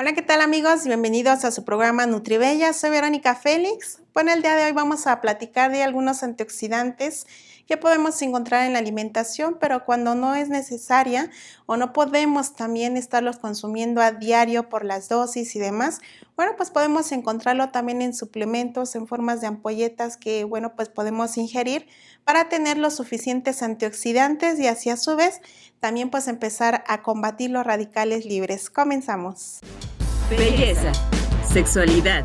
Hola, ¿qué tal amigos? Bienvenidos a su programa NutriBella. Soy Verónica Félix. Bueno, el día de hoy vamos a platicar de algunos antioxidantes que podemos encontrar en la alimentación, pero cuando no es necesaria o no podemos también estarlos consumiendo a diario por las dosis y demás, bueno, pues podemos encontrarlo también en suplementos, en formas de ampolletas que, bueno, pues podemos ingerir para tener los suficientes antioxidantes y así a su vez también pues empezar a combatir los radicales libres. Comenzamos. Belleza, sexualidad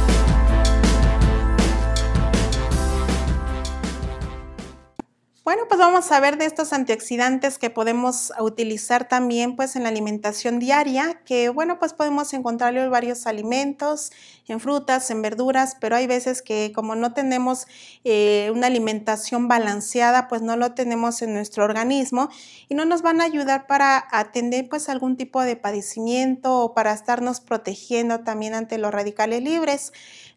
Bueno, pues vamos a ver de estos antioxidantes que podemos utilizar también pues en la alimentación diaria, que bueno, pues podemos encontrarlos en varios alimentos, en frutas, en verduras, pero hay veces que como no tenemos eh, una alimentación balanceada, pues no lo tenemos en nuestro organismo y no nos van a ayudar para atender pues algún tipo de padecimiento o para estarnos protegiendo también ante los radicales libres.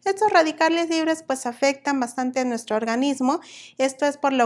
Estos radicales libres pues afectan bastante a nuestro organismo. Esto es por la,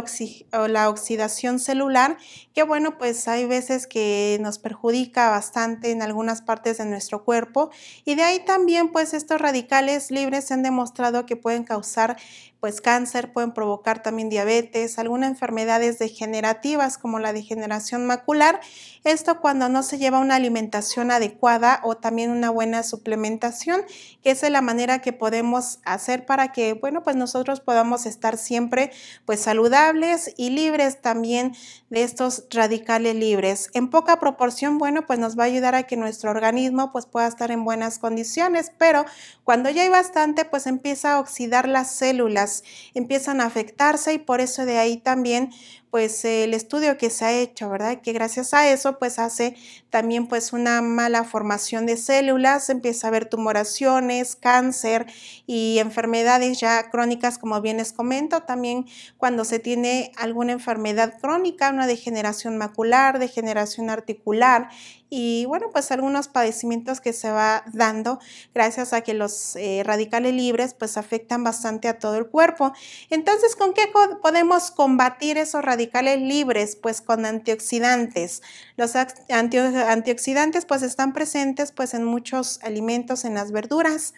oxidación celular, que bueno, pues hay veces que nos perjudica bastante en algunas partes de nuestro cuerpo. Y de ahí también pues estos radicales libres se han demostrado que pueden causar pues cáncer, pueden provocar también diabetes, algunas enfermedades degenerativas como la degeneración macular. Esto cuando no se lleva una alimentación adecuada o también una buena suplementación, que es de la manera que podemos hacer para que, bueno, pues nosotros podamos estar siempre pues saludables y libres también de estos radicales libres. En poca proporción, bueno, pues nos va a ayudar a que nuestro organismo pues pueda estar en buenas condiciones, pero cuando ya hay bastante, pues empieza a oxidar las células, empiezan a afectarse y por eso de ahí también pues el estudio que se ha hecho, ¿verdad? Que gracias a eso pues hace también pues una mala formación de células, empieza a haber tumoraciones, cáncer y enfermedades ya crónicas como bien les comento, también cuando se tiene alguna enfermedad crónica, una degeneración macular, degeneración articular y bueno, pues algunos padecimientos que se va dando gracias a que los eh, radicales libres pues afectan bastante a todo el cuerpo. Entonces, ¿con qué podemos combatir esos radicales libres? Pues con antioxidantes. Los antioxidantes pues están presentes pues en muchos alimentos, en las verduras.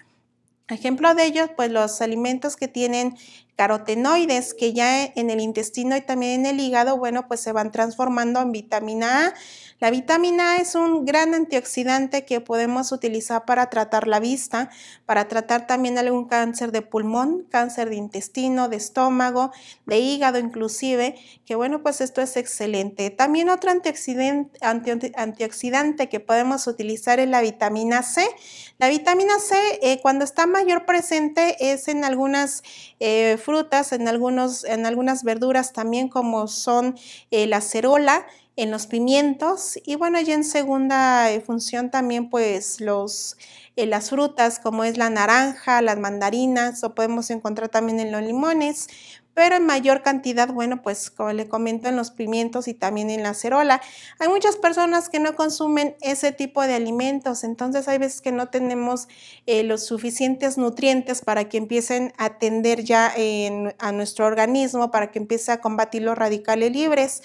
Ejemplo de ellos, pues los alimentos que tienen carotenoides que ya en el intestino y también en el hígado, bueno, pues se van transformando en vitamina A. La vitamina A es un gran antioxidante que podemos utilizar para tratar la vista, para tratar también algún cáncer de pulmón, cáncer de intestino, de estómago, de hígado inclusive, que bueno, pues esto es excelente. También otro antioxidante, antioxidante que podemos utilizar es la vitamina C. La vitamina C eh, cuando está mayor presente es en algunas eh, frutas, en, algunos, en algunas verduras también como son eh, la cerola, en los pimientos y bueno, ya en segunda eh, función también pues los, eh, las frutas como es la naranja, las mandarinas, lo podemos encontrar también en los limones, pero en mayor cantidad, bueno, pues como le comento, en los pimientos y también en la acerola, Hay muchas personas que no consumen ese tipo de alimentos, entonces hay veces que no tenemos eh, los suficientes nutrientes para que empiecen a atender ya a nuestro organismo, para que empiece a combatir los radicales libres.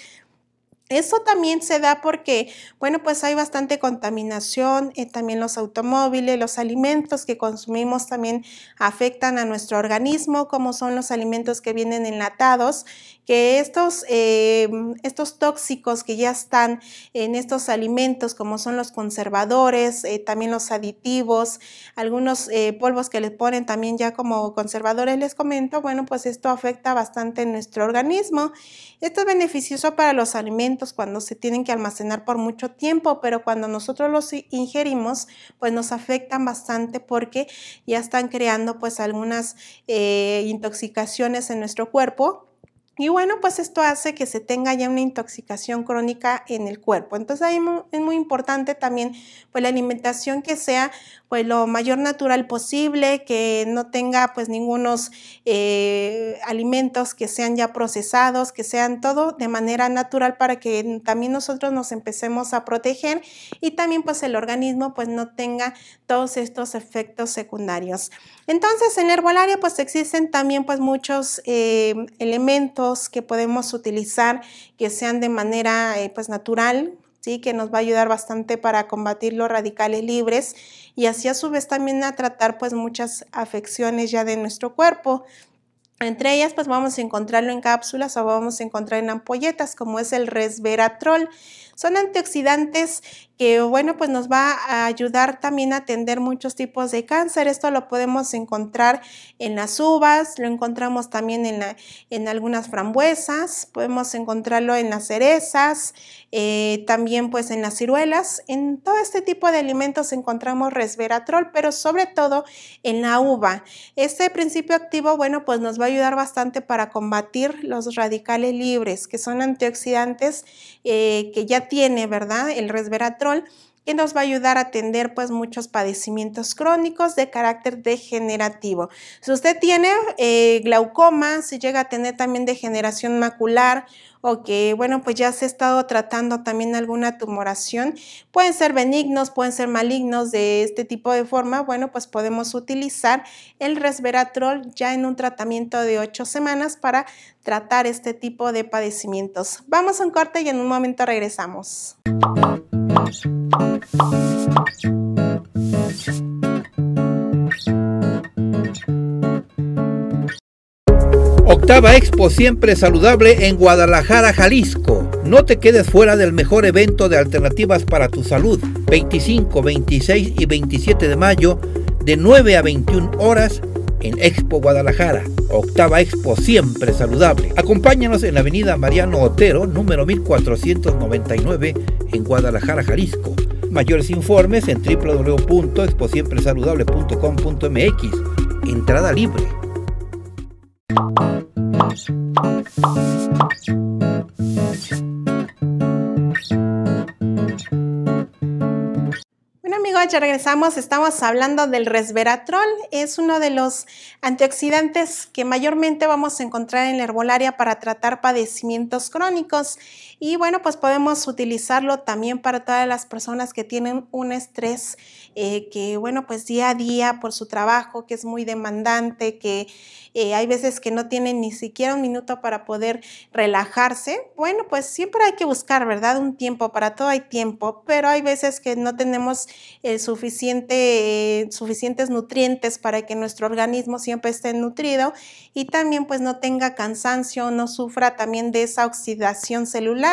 Eso también se da porque, bueno, pues hay bastante contaminación, eh, también los automóviles, los alimentos que consumimos también afectan a nuestro organismo, como son los alimentos que vienen enlatados, que estos, eh, estos tóxicos que ya están en estos alimentos, como son los conservadores, eh, también los aditivos, algunos polvos que les ponen también ya como conservadores, les comento, bueno, pues esto afecta bastante a nuestro organismo. Esto es beneficioso para los alimentos cuando se tienen que almacenar por mucho tiempo, pero cuando nosotros los ingerimos, pues nos afectan bastante porque ya están creando pues algunas eh, intoxicaciones en nuestro cuerpo y bueno, pues esto hace que se tenga ya una intoxicación crónica en el cuerpo. Entonces ahí es muy importante también pues la alimentación que sea pues lo mayor natural posible, que no tenga pues ningunos eh, alimentos que sean ya procesados, que sean todo de manera natural para que también nosotros nos empecemos a proteger y también pues el organismo pues no tenga todos estos efectos secundarios. Entonces en herbolaria pues existen también pues muchos eh, elementos que podemos utilizar que sean de manera eh, pues natural, ¿sí? que nos va a ayudar bastante para combatir los radicales libres y así a su vez también a tratar pues muchas afecciones ya de nuestro cuerpo. Entre ellas, pues vamos a encontrarlo en cápsulas o vamos a encontrar en ampolletas, como es el resveratrol. Son antioxidantes que bueno, pues nos va a ayudar también a atender muchos tipos de cáncer. Esto lo podemos encontrar en las uvas, lo encontramos también en, en algunas frambuesas, podemos encontrarlo en las cerezas, eh, también pues en las ciruelas. En todo este tipo de alimentos encontramos resveratrol, pero sobre todo en la uva. Este principio activo, bueno, pues nos va a ayudar bastante para combatir los radicales libres, que son antioxidantes eh, que ya tiene, ¿verdad? El resveratrol que nos va a ayudar a atender pues muchos padecimientos crónicos de carácter degenerativo. Si usted tiene eh, glaucoma, si llega a tener también degeneración macular o que bueno pues ya se ha estado tratando también alguna tumoración, pueden ser benignos, pueden ser malignos de este tipo de forma, bueno pues podemos utilizar el resveratrol ya en un tratamiento de 8 semanas para tratar este tipo de padecimientos. Vamos a un corte y en un momento regresamos. Octava Expo siempre saludable en Guadalajara, Jalisco. No te quedes fuera del mejor evento de alternativas para tu salud. 25, 26 y 27 de mayo de 9 a 21 horas en Expo Guadalajara, octava Expo siempre saludable. Acompáñanos en la avenida Mariano Otero, número 1499, en Guadalajara, Jalisco. Mayores informes en www.exposiempresaludable.com.mx. Entrada libre. regresamos. Estamos hablando del resveratrol. Es uno de los antioxidantes que mayormente vamos a encontrar en la herbolaria para tratar padecimientos crónicos. Y bueno, pues podemos utilizarlo también para todas las personas que tienen un estrés eh, que, bueno, pues día a día por su trabajo, que es muy demandante, que eh, hay veces que no tienen ni siquiera un minuto para poder relajarse. Bueno, pues siempre hay que buscar, ¿verdad? Un tiempo, para todo hay tiempo, pero hay veces que no tenemos el suficiente, eh, suficientes nutrientes para que nuestro organismo siempre esté nutrido y también pues no tenga cansancio, no sufra también de esa oxidación celular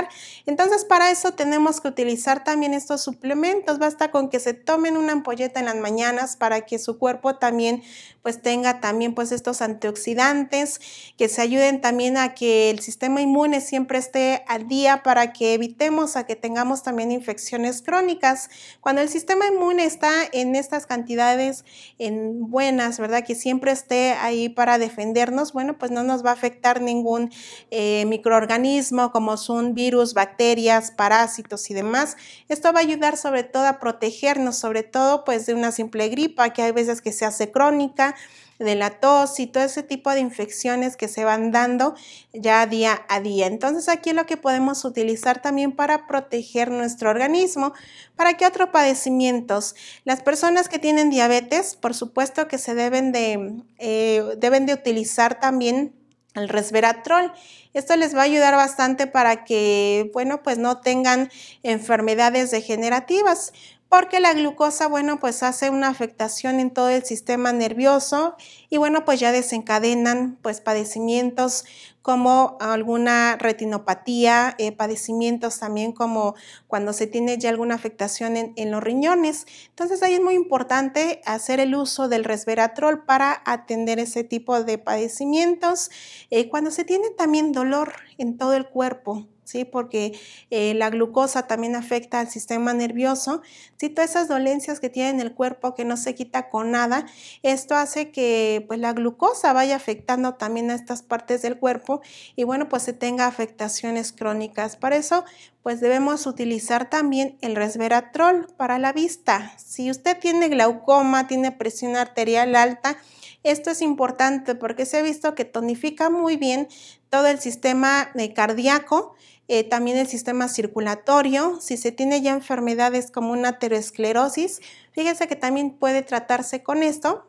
entonces para eso tenemos que utilizar también estos suplementos. Basta con que se tomen una ampolleta en las mañanas para que su cuerpo también pues tenga también pues estos antioxidantes que se ayuden también a que el sistema inmune siempre esté al día para que evitemos a que tengamos también infecciones crónicas. Cuando el sistema inmune está en estas cantidades en buenas, ¿verdad? Que siempre esté ahí para defendernos, bueno, pues no nos va a afectar ningún eh, microorganismo como un virus virus, bacterias, parásitos y demás. Esto va a ayudar sobre todo a protegernos, sobre todo pues de una simple gripa que hay veces que se hace crónica, de la tos y todo ese tipo de infecciones que se van dando ya día a día. Entonces aquí lo que podemos utilizar también para proteger nuestro organismo. ¿Para qué otros padecimientos? Las personas que tienen diabetes, por supuesto que se deben de, eh, deben de utilizar también el resveratrol. Esto les va a ayudar bastante para que, bueno, pues no tengan enfermedades degenerativas porque la glucosa, bueno, pues hace una afectación en todo el sistema nervioso y bueno, pues ya desencadenan pues padecimientos como alguna retinopatía, eh, padecimientos también como cuando se tiene ya alguna afectación en, los riñones. Entonces ahí es muy importante hacer el uso del resveratrol para atender ese tipo de padecimientos. Eh, cuando se tiene también dolor en todo el cuerpo, porque eh, la glucosa también afecta al sistema nervioso. si Todas esas dolencias que tiene en el cuerpo que no se quita con nada, esto hace que pues, la glucosa vaya afectando también a estas partes del cuerpo y bueno, pues se tenga afectaciones crónicas. Para eso, pues debemos utilizar también el resveratrol para la vista. Si usted tiene glaucoma, tiene presión arterial alta, esto es importante porque se ha visto que tonifica muy bien todo el sistema eh, cardíaco eh, también el sistema circulatorio, si se tiene ya enfermedades como una aterosclerosis, fíjense que también puede tratarse con esto,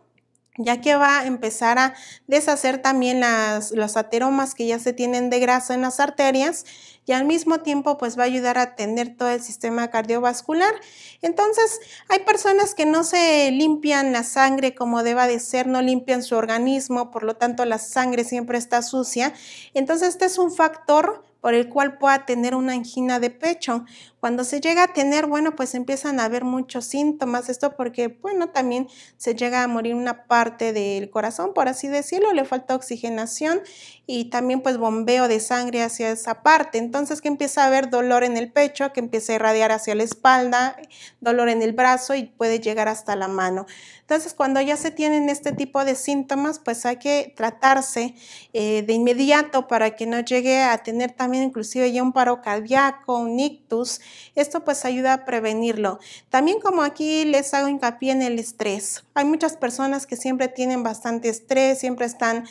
ya que va a empezar a deshacer también las, los ateromas que ya se tienen de grasa en las arterias y al mismo tiempo pues va a ayudar a atender todo el sistema cardiovascular. Entonces hay personas que no se limpian la sangre como deba de ser, no limpian su organismo, por lo tanto la sangre siempre está sucia. Entonces este es un factor por el cual pueda tener una angina de pecho. Cuando se llega a tener, bueno, pues empiezan a haber muchos síntomas, esto porque, bueno, también se llega a morir una parte del corazón, por así decirlo, le falta oxigenación y también pues bombeo de sangre hacia esa parte. Entonces que empieza a haber dolor en el pecho, que empieza a irradiar hacia la espalda, dolor en el brazo y puede llegar hasta la mano. Entonces cuando ya se tienen este tipo de síntomas, pues hay que tratarse eh, de inmediato para que no llegue a tener también inclusive ya un paro cardíaco, un ictus esto pues ayuda a prevenirlo. También como aquí les hago hincapié en el estrés. Hay muchas personas que siempre tienen bastante estrés, siempre están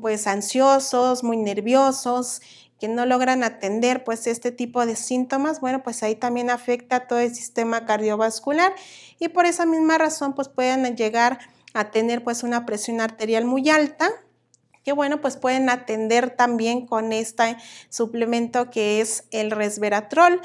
pues ansiosos, muy nerviosos, que no logran atender pues este tipo de síntomas, bueno, pues ahí también afecta todo el sistema cardiovascular y por esa misma razón pues pueden llegar a tener pues una presión arterial muy alta, que bueno, pues pueden atender también con este suplemento que es el resveratrol.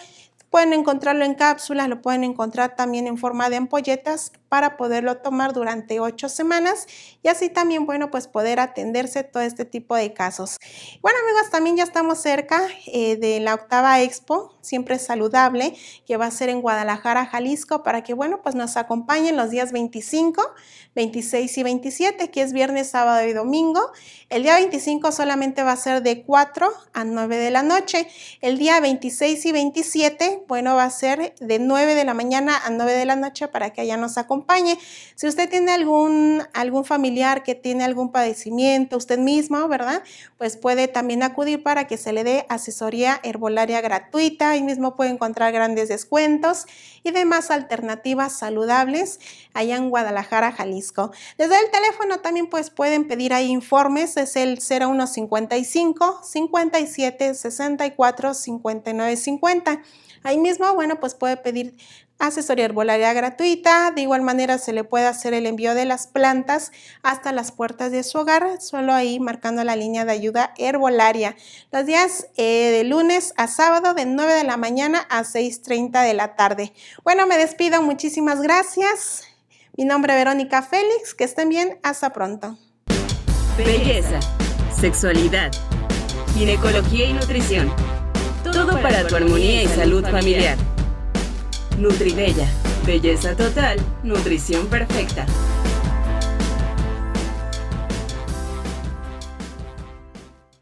Pueden encontrarlo en cápsulas, lo pueden encontrar también en forma de ampolletas para poderlo tomar durante ocho semanas y así también, bueno, pues poder atenderse todo este tipo de casos. Bueno, amigos, también ya estamos cerca eh, de la octava expo, siempre saludable, que va a ser en Guadalajara, Jalisco, para que, bueno, pues nos acompañen los días 25, 26 y 27, que es viernes, sábado y domingo. El día 25 solamente va a ser de 4 a 9 de la noche. El día 26 y 27 bueno, va a ser de 9 de la mañana a 9 de la noche para que allá nos acompañe. Si usted tiene algún, algún familiar que tiene algún padecimiento, usted mismo, ¿verdad? Pues puede también acudir para que se le dé asesoría herbolaria gratuita. Ahí mismo puede encontrar grandes descuentos y demás alternativas saludables allá en Guadalajara, Jalisco. Desde el teléfono también pues pueden pedir ahí informes, es el 0155 57 64 59 50. Ahí mismo, bueno, pues puede pedir asesoría herbolaria gratuita. De igual manera se le puede hacer el envío de las plantas hasta las puertas de su hogar, solo ahí marcando la línea de ayuda herbolaria. Los días eh, de lunes a sábado de 9 de la mañana a 6.30 de la tarde. Bueno, me despido, muchísimas gracias. Mi nombre es Verónica Félix, que estén bien, hasta pronto. Belleza, sexualidad, ginecología y nutrición. Todo para tu armonía y salud familiar. Nutribella, belleza total, nutrición perfecta.